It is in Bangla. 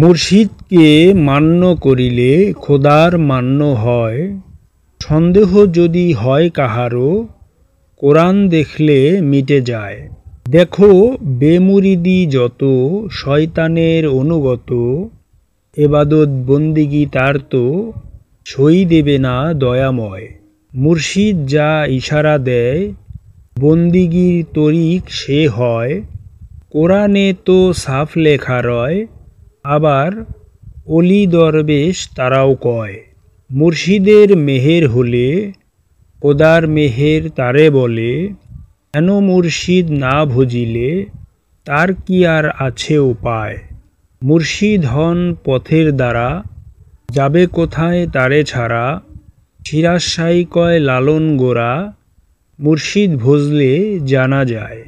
মুর্শিদকে মান্য করিলে খোদার মান্য হয় সন্দেহ যদি হয় কাহারও কোরআন দেখলে মিটে যায় দেখো বেমুরিদি যত শয়তানের অনুগত এবাদত বন্দিগি তার তো সই দেবে না দয়াময় মুর্শিদ যা ইশারা দেয় বন্দিগির তরিক সে হয় কোরআনে তো সাফ লেখা রয় আবার অলি দরবেশ তারাও কয় মুর্শিদের মেহের হলে কোদার মেহের তারে বলে কেন মুর্শিদ না ভজিলে তার কি আর আছে উপায় মুর্শিদ হন পথের দ্বারা যাবে কোথায় তারে ছাড়া শিরাশাই কয় লালন গোরা মুর্শিদ ভজলে জানা যায়